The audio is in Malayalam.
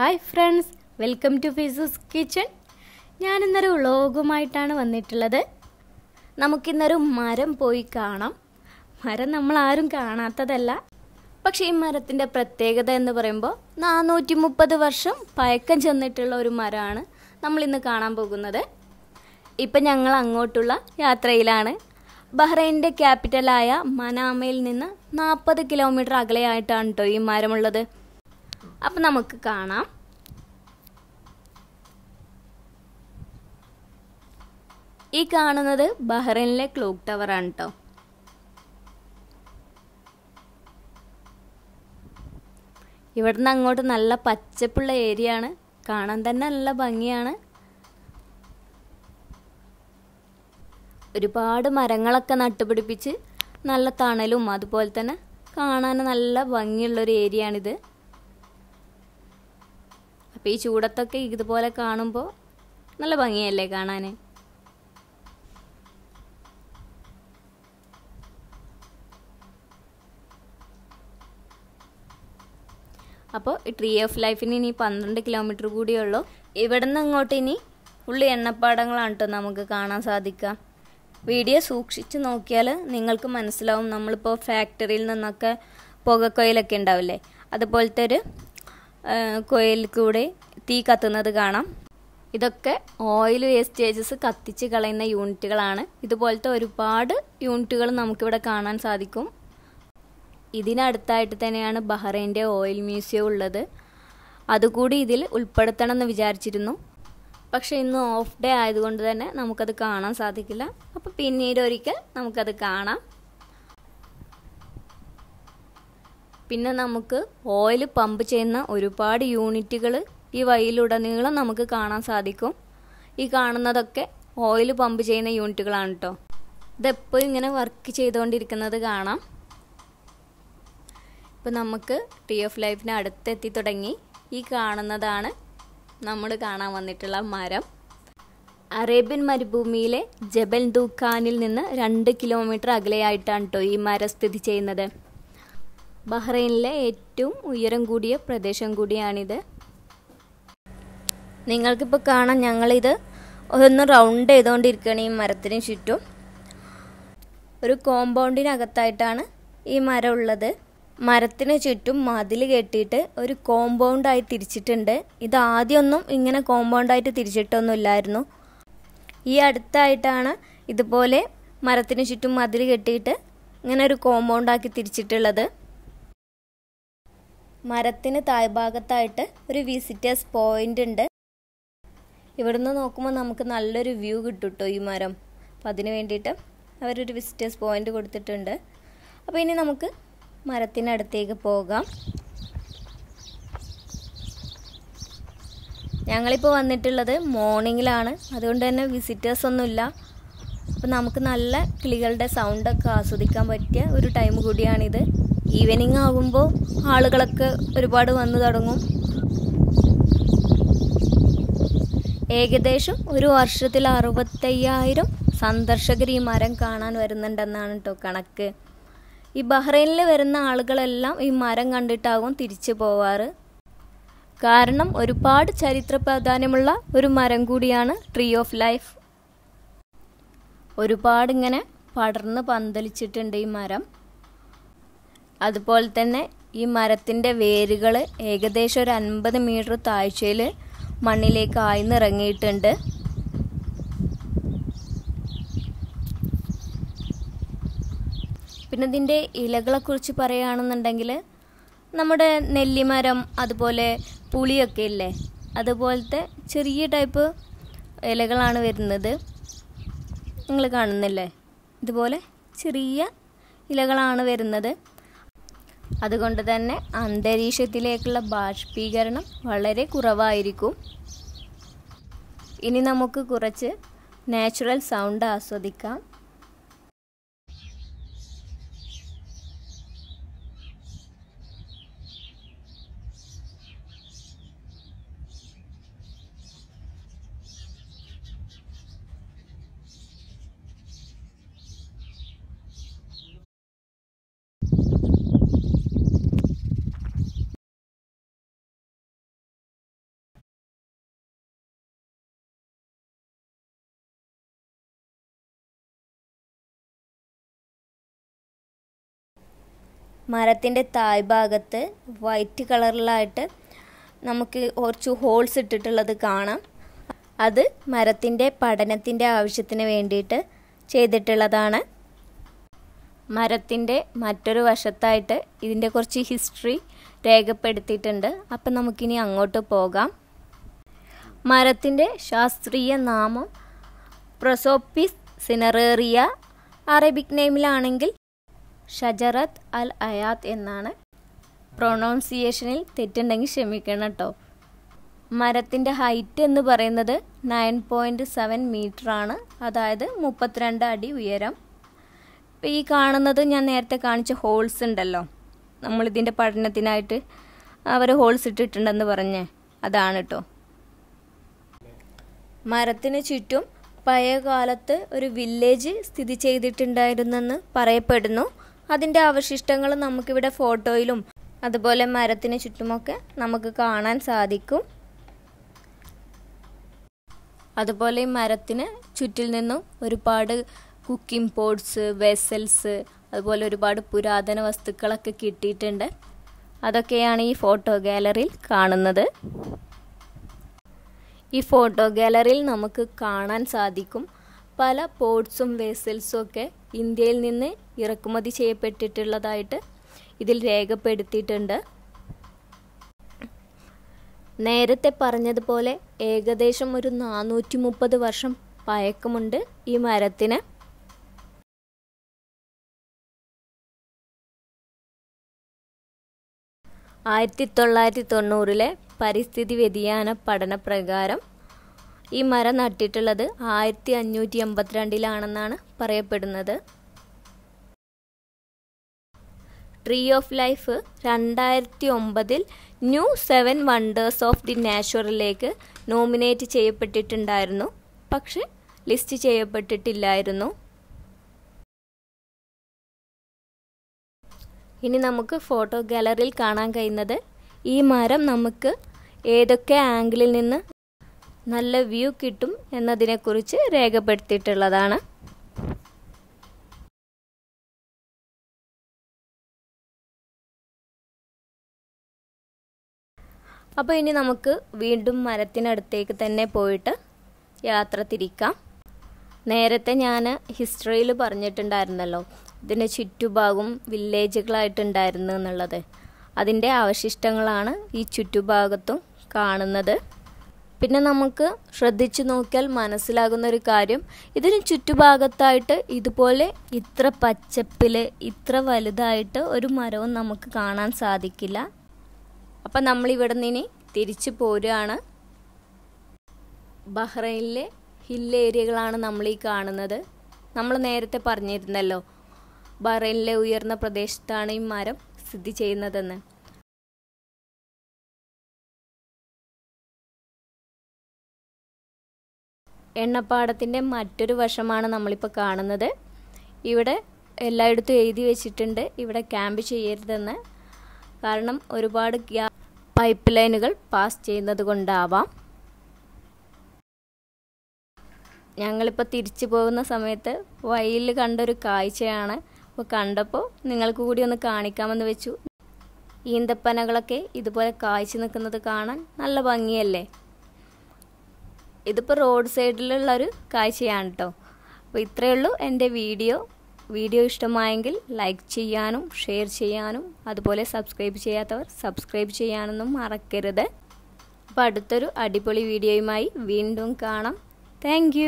hi friends welcome to Fizu's kitchen ഞാനിന്നൊരു വ്ളോഗുമായിട്ടാണ് വന്നിട്ടുള്ളത് നമുക്കിന്നൊരു മരം പോയി കാണാം മരം നമ്മൾ ആരും കാണാത്തതല്ല പക്ഷേ ഈ മരത്തിൻ്റെ പ്രത്യേകത എന്ന് പറയുമ്പോൾ നാനൂറ്റി മുപ്പത് വർഷം പഴക്കം ചെന്നിട്ടുള്ള ഒരു മരമാണ് നമ്മളിന്ന് കാണാൻ പോകുന്നത് ഇപ്പം ഞങ്ങൾ അങ്ങോട്ടുള്ള യാത്രയിലാണ് ബഹ്റൈൻ്റെ ക്യാപിറ്റലായ മനാമയിൽ നിന്ന് നാൽപ്പത് കിലോമീറ്റർ അകലെയായിട്ടാണ് കേട്ടോ ഈ മരമുള്ളത് അപ്പം നമുക്ക് കാണാം ഈ കാണുന്നത് ബഹ്റൈനിലെ ക്ലോക്ക് ടവർ ആണ് കേട്ടോ ഇവിടുന്ന് അങ്ങോട്ട് നല്ല പച്ചപ്പുള്ള ഏരിയ ആണ് കാണാൻ തന്നെ നല്ല ഭംഗിയാണ് ഒരുപാട് മരങ്ങളൊക്കെ നട്ടുപിടിപ്പിച്ച് നല്ല തണലും അതുപോലെ തന്നെ കാണാൻ നല്ല ഭംഗിയുള്ളൊരു ആണിത് അപ്പോൾ ഈ ചൂടത്തൊക്കെ ഇതുപോലെ കാണുമ്പോൾ നല്ല ഭംഗിയല്ലേ കാണാൻ അപ്പോൾ ട്രീ ഓഫ് ലൈഫിന് ഇനി പന്ത്രണ്ട് കിലോമീറ്റർ കൂടിയേ ഉള്ളൂ ഇവിടെ നിന്ന് ഇങ്ങോട്ട് ഇനി ഫുള്ള് എണ്ണപ്പാടങ്ങളാണ് കേട്ടോ നമുക്ക് കാണാൻ സാധിക്കുക വീഡിയോ സൂക്ഷിച്ച് നോക്കിയാൽ നിങ്ങൾക്ക് മനസ്സിലാവും നമ്മളിപ്പോൾ ഫാക്ടറിയിൽ നിന്നൊക്കെ പുകക്കൊയിലൊക്കെ ഉണ്ടാവില്ലേ അതുപോലത്തെ ഒരു കൊയിൽ കൂടെ തീ കത്തുന്നത് കാണാം ഇതൊക്കെ ഓയിൽ വേസ്റ്റേജസ് കത്തിച്ച് കളയുന്ന യൂണിറ്റുകളാണ് ഇതുപോലത്തെ ഒരുപാട് യൂണിറ്റുകൾ നമുക്കിവിടെ കാണാൻ സാധിക്കും ഇതിനടുത്തായിട്ട് തന്നെയാണ് ബഹ്റൈൻ്റെ ഓയിൽ മ്യൂസിയം ഉള്ളത് അതുകൂടി ഇതിൽ ഉൾപ്പെടുത്തണം എന്ന് വിചാരിച്ചിരുന്നു പക്ഷെ ഇന്ന് ഓഫ് ഡേ ആയതുകൊണ്ട് തന്നെ നമുക്കത് കാണാൻ സാധിക്കില്ല അപ്പോൾ പിന്നീട് ഒരിക്കൽ നമുക്കത് കാണാം പിന്നെ നമുക്ക് ഓയിൽ പമ്പ് ചെയ്യുന്ന ഒരുപാട് യൂണിറ്റുകൾ ഈ വഴിയിലുടനീളം നമുക്ക് കാണാൻ സാധിക്കും ഈ കാണുന്നതൊക്കെ ഓയിൽ പമ്പ് ചെയ്യുന്ന യൂണിറ്റുകളാണ് കേട്ടോ ഇതെപ്പോഴും ഇങ്ങനെ വർക്ക് ചെയ്തുകൊണ്ടിരിക്കുന്നത് കാണാം ഇപ്പോൾ നമുക്ക് ട്രീ ഓഫ് ലൈഫിന് അടുത്തെത്തി തുടങ്ങി ഈ കാണുന്നതാണ് നമ്മൾ കാണാൻ വന്നിട്ടുള്ള മരം അറേബ്യൻ മരുഭൂമിയിലെ ജബൽ ദുഖാനിൽ നിന്ന് രണ്ട് കിലോമീറ്റർ അകലെയായിട്ടാണ് കേട്ടോ ഈ മരം സ്ഥിതി ചെയ്യുന്നത് ബഹ്റൈനിലെ ഏറ്റവും ഉയരം കൂടിയ പ്രദേശം കൂടിയാണിത് നിങ്ങൾക്കിപ്പോൾ കാണാം ഞങ്ങളിത് ഒന്ന് റൗണ്ട് ചെയ്തുകൊണ്ടിരിക്കുകയാണ് ഈ മരത്തിന് ചുറ്റും ഒരു കോമ്പൗണ്ടിനകത്തായിട്ടാണ് ഈ മരം ഉള്ളത് മരത്തിന് ചുറ്റും മതിൽ കെട്ടിയിട്ട് ഒരു കോമ്പൗണ്ടായി തിരിച്ചിട്ടുണ്ട് ഇത് ആദ്യമൊന്നും ഇങ്ങനെ കോമ്പൗണ്ടായിട്ട് തിരിച്ചിട്ടൊന്നും ഇല്ലായിരുന്നു ഈ അടുത്തായിട്ടാണ് ഇതുപോലെ മരത്തിന് ചുറ്റും മതിൽ കെട്ടിയിട്ട് ഇങ്ങനെ ഒരു കോമ്പൗണ്ടാക്കി തിരിച്ചിട്ടുള്ളത് മരത്തിന് താഴ്ഭാഗത്തായിട്ട് ഒരു വിസിറ്റേഴ്സ് പോയിന്റ് ഉണ്ട് ഇവിടുന്ന് നോക്കുമ്പോൾ നമുക്ക് നല്ലൊരു വ്യൂ കിട്ടും ഈ മരം അപ്പം അതിന് വേണ്ടിയിട്ട് അവരൊരു വിസിറ്റേഴ്സ് പോയിന്റ് കൊടുത്തിട്ടുണ്ട് അപ്പോൾ ഇനി നമുക്ക് മരത്തിനടുത്തേക്ക് പോകാം ഞങ്ങളിപ്പോൾ വന്നിട്ടുള്ളത് മോർണിംഗിലാണ് അതുകൊണ്ട് തന്നെ വിസിറ്റേഴ്സ് ഒന്നുമില്ല അപ്പോൾ നമുക്ക് നല്ല കിളികളുടെ സൗണ്ടൊക്കെ ആസ്വദിക്കാൻ പറ്റിയ ഒരു ടൈം കൂടിയാണിത് ഈവനിങ് ആകുമ്പോൾ ആളുകളൊക്കെ ഒരുപാട് വന്നു തുടങ്ങും ഏകദേശം ഒരു വർഷത്തിൽ അറുപത്തയ്യായിരം സന്ദർശകർ ഈ മരം കാണാൻ വരുന്നുണ്ടെന്നാണ് കേട്ടോ കണക്ക് ഈ ബഹ്റൈനിൽ വരുന്ന ആളുകളെല്ലാം ഈ മരം കണ്ടിട്ടാകും തിരിച്ചു പോവാറ് കാരണം ഒരുപാട് ചരിത്ര പ്രാധാന്യമുള്ള ഒരു മരം കൂടിയാണ് ട്രീ ഓഫ് ലൈഫ് ഒരുപാട് ഇങ്ങനെ പടർന്ന് പന്തലിച്ചിട്ടുണ്ട് ഈ മരം അതുപോലെ തന്നെ ഈ മരത്തിൻ്റെ വേരുകൾ ഏകദേശം ഒരു അൻപത് മീറ്റർ താഴ്ചയിൽ മണ്ണിലേക്ക് ആയിന്നിറങ്ങിയിട്ടുണ്ട് പിന്നെ ഇതിൻ്റെ ഇലകളെക്കുറിച്ച് പറയുകയാണെന്നുണ്ടെങ്കിൽ നമ്മുടെ നെല്ലിമരം അതുപോലെ പുളിയൊക്കെ ഇല്ലേ അതുപോലത്തെ ചെറിയ ടൈപ്പ് ഇലകളാണ് വരുന്നത് നിങ്ങൾ കാണുന്നില്ലേ ഇതുപോലെ ചെറിയ ഇലകളാണ് വരുന്നത് അതുകൊണ്ട് തന്നെ അന്തരീക്ഷത്തിലേക്കുള്ള ബാഷ്പീകരണം വളരെ കുറവായിരിക്കും ഇനി നമുക്ക് കുറച്ച് നാച്ചുറൽ സൗണ്ട് ആസ്വദിക്കാം മരത്തിൻ്റെ ഭാഗത്ത് വൈറ്റ് കളറിലായിട്ട് നമുക്ക് കുറച്ച് ഹോൾസ് ഇട്ടിട്ടുള്ളത് കാണാം അത് മരത്തിൻ്റെ പഠനത്തിൻ്റെ ആവശ്യത്തിന് വേണ്ടിയിട്ട് ചെയ്തിട്ടുള്ളതാണ് മരത്തിൻ്റെ മറ്റൊരു വശത്തായിട്ട് ഇതിൻ്റെ കുറച്ച് ഹിസ്റ്ററി രേഖപ്പെടുത്തിയിട്ടുണ്ട് അപ്പം നമുക്കിനി അങ്ങോട്ട് പോകാം മരത്തിൻ്റെ ശാസ്ത്രീയ നാമം പ്രൊസോപ്പിസ് സിനറേറിയ അറബിക് നെയിമിലാണെങ്കിൽ ഷജറത്ത് അൽ അയാത്ത് എന്നാണ് പ്രൊണൗൺസിയേഷനിൽ തെറ്റുണ്ടെങ്കിൽ ക്ഷമിക്കണം കേട്ടോ മരത്തിൻ്റെ ഹൈറ്റ് എന്ന് പറയുന്നത് നയൻ പോയിൻറ്റ് സെവൻ മീറ്ററാണ് അതായത് മുപ്പത്തിരണ്ട് അടി ഉയരം ഇപ്പം ഈ കാണുന്നത് ഞാൻ നേരത്തെ കാണിച്ച ഹോൾസ് ഉണ്ടല്ലോ നമ്മളിതിൻ്റെ പഠനത്തിനായിട്ട് അവർ ഹോൾസ് ഇട്ടിട്ടുണ്ടെന്ന് പറഞ്ഞേ അതാണ് കേട്ടോ മരത്തിന് ചുറ്റും പഴയ കാലത്ത് ഒരു വില്ലേജ് സ്ഥിതി ചെയ്തിട്ടുണ്ടായിരുന്നെന്ന് പറയപ്പെടുന്നു അതിൻ്റെ അവശിഷ്ടങ്ങൾ നമുക്കിവിടെ ഫോട്ടോയിലും അതുപോലെ മരത്തിന് ചുറ്റുമൊക്കെ നമുക്ക് കാണാൻ സാധിക്കും അതുപോലെ ഈ മരത്തിന് ചുറ്റിൽ നിന്നും ഒരുപാട് കുക്കിംഗ് പോട്ട്സ് വെസൽസ് അതുപോലെ ഒരുപാട് പുരാതന വസ്തുക്കളൊക്കെ കിട്ടിയിട്ടുണ്ട് അതൊക്കെയാണ് ഈ ഫോട്ടോ ഗാലറിയിൽ കാണുന്നത് ഈ ഫോട്ടോ ഗാലറിയിൽ നമുക്ക് കാണാൻ സാധിക്കും പല പോട്ട്സും വെസൽസും ഒക്കെ ഇന്ത്യയിൽ നിന്ന് ഇറക്കുമതി ചെയ്യപ്പെട്ടിട്ടുള്ളതായിട്ട് ഇതിൽ രേഖപ്പെടുത്തിയിട്ടുണ്ട് നേരത്തെ പറഞ്ഞതുപോലെ ഏകദേശം ഒരു നാനൂറ്റി മുപ്പത് വർഷം പഴക്കമുണ്ട് ഈ മരത്തിന് ആയിരത്തി തൊള്ളായിരത്തി തൊണ്ണൂറിലെ പരിസ്ഥിതി വ്യതിയാന പഠന പ്രകാരം ഈ മരം നട്ടിട്ടുള്ളത് ആയിരത്തി അഞ്ഞൂറ്റി എൺപത്തിരണ്ടിലാണെന്നാണ് പറയപ്പെടുന്നത് ട്രീ ഓഫ് ലൈഫ് രണ്ടായിരത്തി ഒമ്പതിൽ new seven wonders of the നാച്ചുറലിലേക്ക് നോമിനേറ്റ് ചെയ്യപ്പെട്ടിട്ടുണ്ടായിരുന്നു പക്ഷെ ലിസ്റ്റ് ചെയ്യപ്പെട്ടിട്ടില്ലായിരുന്നു ഇനി നമുക്ക് ഫോട്ടോ ഗാലറിയിൽ കാണാൻ കഴിയുന്നത് ഈ മരം നമുക്ക് ഏതൊക്കെ ആംഗിളിൽ നിന്ന് നല്ല വ്യൂ കിട്ടും എന്നതിനെക്കുറിച്ച് രേഖപ്പെടുത്തിയിട്ടുള്ളതാണ് അപ്പോൾ ഇനി നമുക്ക് വീണ്ടും മരത്തിനടുത്തേക്ക് തന്നെ പോയിട്ട് യാത്ര തിരിക്കാം നേരത്തെ ഞാൻ ഹിസ്റ്ററിയിൽ പറഞ്ഞിട്ടുണ്ടായിരുന്നല്ലോ ഇതിൻ്റെ ചുറ്റുഭാഗം വില്ലേജുകളായിട്ടുണ്ടായിരുന്നു എന്നുള്ളത് അതിൻ്റെ അവശിഷ്ടങ്ങളാണ് ഈ ചുറ്റുഭാഗത്തും കാണുന്നത് പിന്നെ നമുക്ക് ശ്രദ്ധിച്ചു നോക്കിയാൽ മനസ്സിലാകുന്ന ഒരു കാര്യം ഇതിന് ചുറ്റുഭാഗത്തായിട്ട് ഇതുപോലെ ഇത്ര പച്ചപ്പിൽ ഇത്ര വലുതായിട്ട് ഒരു മരവും നമുക്ക് കാണാൻ സാധിക്കില്ല അപ്പം നമ്മളിവിടെ നിന്ന് തിരിച്ചു പോരുകയാണ് ബഹ്റൈനിലെ ഹിൽ ഏരിയകളാണ് നമ്മൾ ഈ കാണുന്നത് നമ്മൾ നേരത്തെ പറഞ്ഞിരുന്നല്ലോ ബഹ്റൈനിലെ ഉയർന്ന പ്രദേശത്താണ് ഈ മരം സ്ഥിതി ചെയ്യുന്നതെന്ന് എണ്ണപ്പാടത്തിൻ്റെ മറ്റൊരു വശമാണ് നമ്മളിപ്പോൾ കാണുന്നത് ഇവിടെ എല്ലായിടത്തും എഴുതി വെച്ചിട്ടുണ്ട് ഇവിടെ ക്യാമ്പ് ചെയ്യരുതെന്ന് കാരണം ഒരുപാട് ഗ്യാ പൈപ്പ് ലൈനുകൾ പാസ് ചെയ്യുന്നത് കൊണ്ടാവാം ഞങ്ങളിപ്പോൾ തിരിച്ചു പോകുന്ന സമയത്ത് വയലിൽ കണ്ടൊരു കാഴ്ചയാണ് അപ്പോൾ കണ്ടപ്പോൾ നിങ്ങൾക്ക് കൂടി ഒന്ന് കാണിക്കാമെന്ന് വെച്ചു ഈന്തപ്പനകളൊക്കെ ഇതുപോലെ കാഴ്ച നിൽക്കുന്നത് കാണാൻ നല്ല ഭംഗിയല്ലേ ഇതിപ്പോൾ റോഡ് സൈഡിലുള്ള ഒരു കാഴ്ചയാണ് കേട്ടോ അപ്പോൾ ഇത്രയേ ഉള്ളൂ എൻ്റെ വീഡിയോ വീഡിയോ ഇഷ്ടമായെങ്കിൽ ലൈക്ക് ചെയ്യാനും ഷെയർ ചെയ്യാനും അതുപോലെ സബ്സ്ക്രൈബ് ചെയ്യാത്തവർ സബ്സ്ക്രൈബ് ചെയ്യാനൊന്നും മറക്കരുത് അപ്പോൾ അടുത്തൊരു അടിപൊളി വീഡിയോയുമായി വീണ്ടും കാണാം താങ്ക്